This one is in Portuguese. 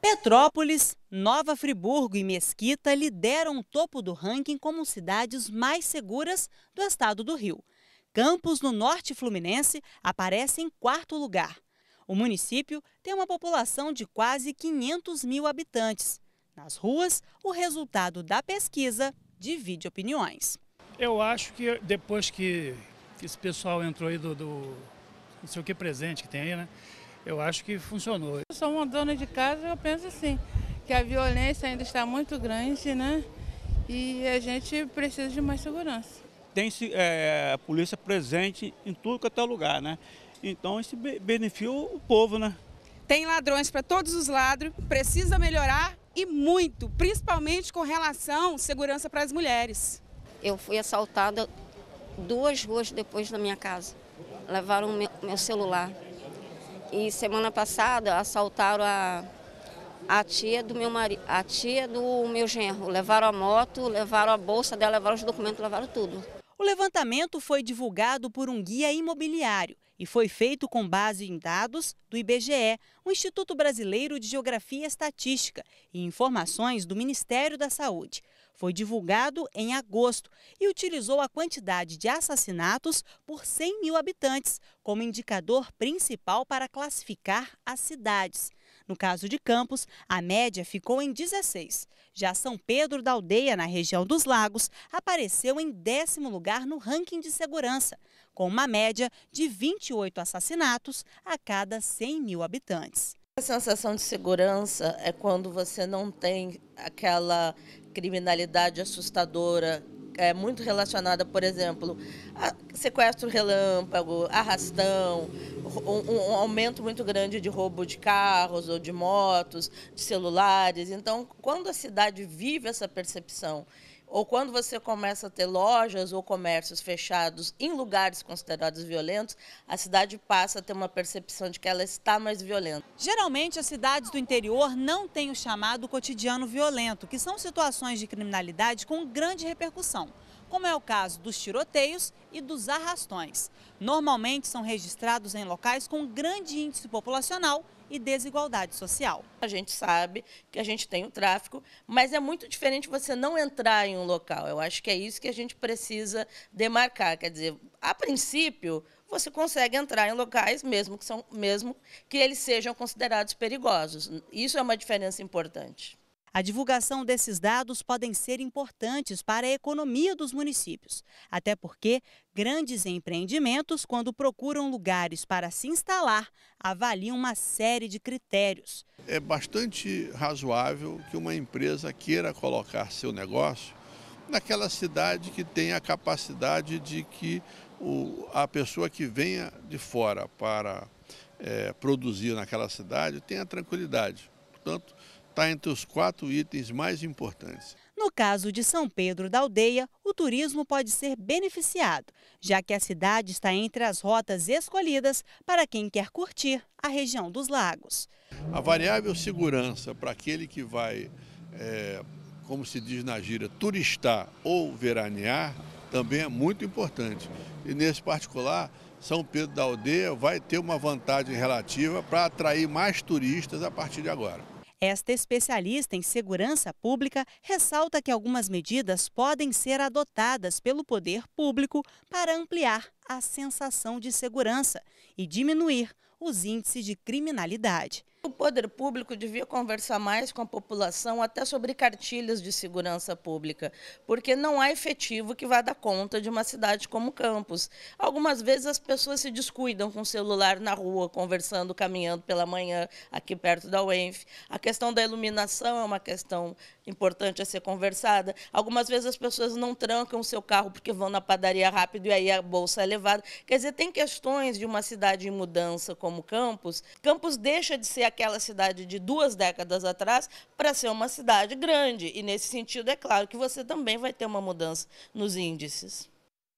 Petrópolis, Nova Friburgo e Mesquita lideram o topo do ranking como cidades mais seguras do estado do Rio. Campos, no norte fluminense, aparece em quarto lugar. O município tem uma população de quase 500 mil habitantes. Nas ruas, o resultado da pesquisa divide opiniões. Eu acho que depois que, esse pessoal entrou aí do, do não sei o que presente que tem aí, né? eu acho que funcionou. Eu sou uma dona de casa, eu penso assim, que a violência ainda está muito grande, né? E a gente precisa de mais segurança. Tem é, a polícia presente em tudo que é lugar, né? Então isso beneficia o povo, né? Tem ladrões para todos os lados, precisa melhorar e muito, principalmente com relação à segurança para as mulheres. Eu fui assaltada duas ruas depois da minha casa. Levaram meu celular. E semana passada assaltaram a, a tia do meu marido, a tia do meu genro. Levaram a moto, levaram a bolsa dela, levaram os documentos, levaram tudo. O levantamento foi divulgado por um guia imobiliário e foi feito com base em dados do IBGE, o Instituto Brasileiro de Geografia e Estatística, e informações do Ministério da Saúde. Foi divulgado em agosto e utilizou a quantidade de assassinatos por 100 mil habitantes como indicador principal para classificar as cidades. No caso de Campos, a média ficou em 16. Já São Pedro da Aldeia, na região dos Lagos, apareceu em décimo lugar no ranking de segurança, com uma média de 28 assassinatos a cada 100 mil habitantes. A sensação de segurança é quando você não tem aquela criminalidade assustadora é muito relacionada, por exemplo, a sequestro relâmpago, arrastão, um, um, aumento muito grande de roubo de carros ou de motos, de celulares. Então, quando a cidade vive essa percepção ou quando você começa a ter lojas ou comércios fechados em lugares considerados violentos, a cidade passa a ter uma percepção de que ela está mais violenta. Geralmente, as cidades do interior não têm o chamado cotidiano violento, que são situações de criminalidade com grande repercussão como é o caso dos tiroteios e dos arrastões. Normalmente são registrados em locais com grande índice populacional e desigualdade social. A gente sabe que a gente tem o tráfico, mas é muito diferente você não entrar em um local. Eu acho que é isso que a gente precisa demarcar. Quer dizer, a princípio, você consegue entrar em locais mesmo que, são, mesmo que eles sejam considerados perigosos. Isso é uma diferença importante. A divulgação desses dados podem ser importantes para a economia dos municípios, até porque grandes empreendimentos, quando procuram lugares para se instalar, avaliam uma série de critérios. É bastante razoável que uma empresa queira colocar seu negócio naquela cidade que tem a capacidade de que o, a pessoa que venha de fora para é, produzir naquela cidade tenha tranquilidade. Portanto, está entre os quatro itens mais importantes. No caso de São Pedro da Aldeia, o turismo pode ser beneficiado, já que a cidade está entre as rotas escolhidas para quem quer curtir a região dos lagos. A variável segurança para aquele que vai, é, como se diz na gira turistar ou veranear, também é muito importante. E nesse particular, São Pedro da Aldeia vai ter uma vantagem relativa para atrair mais turistas a partir de agora. Esta especialista em segurança pública ressalta que algumas medidas podem ser adotadas pelo poder público para ampliar a sensação de segurança e diminuir os índices de criminalidade. O poder público devia conversar mais com a população até sobre cartilhas de segurança pública, porque não há efetivo que vá dar conta de uma cidade como Campos. Algumas vezes as pessoas se descuidam com o celular na rua, conversando, caminhando pela manhã aqui perto da UENF. A questão da iluminação é uma questão importante a ser conversada. Algumas vezes as pessoas não trancam o seu carro porque vão na padaria rápido e aí a bolsa é levada. Quer dizer, tem questões de uma cidade em mudança como Campos. Campos deixa de ser daquela cidade de duas décadas atrás para ser uma cidade grande. E nesse sentido, é claro que você também vai ter uma mudança nos índices.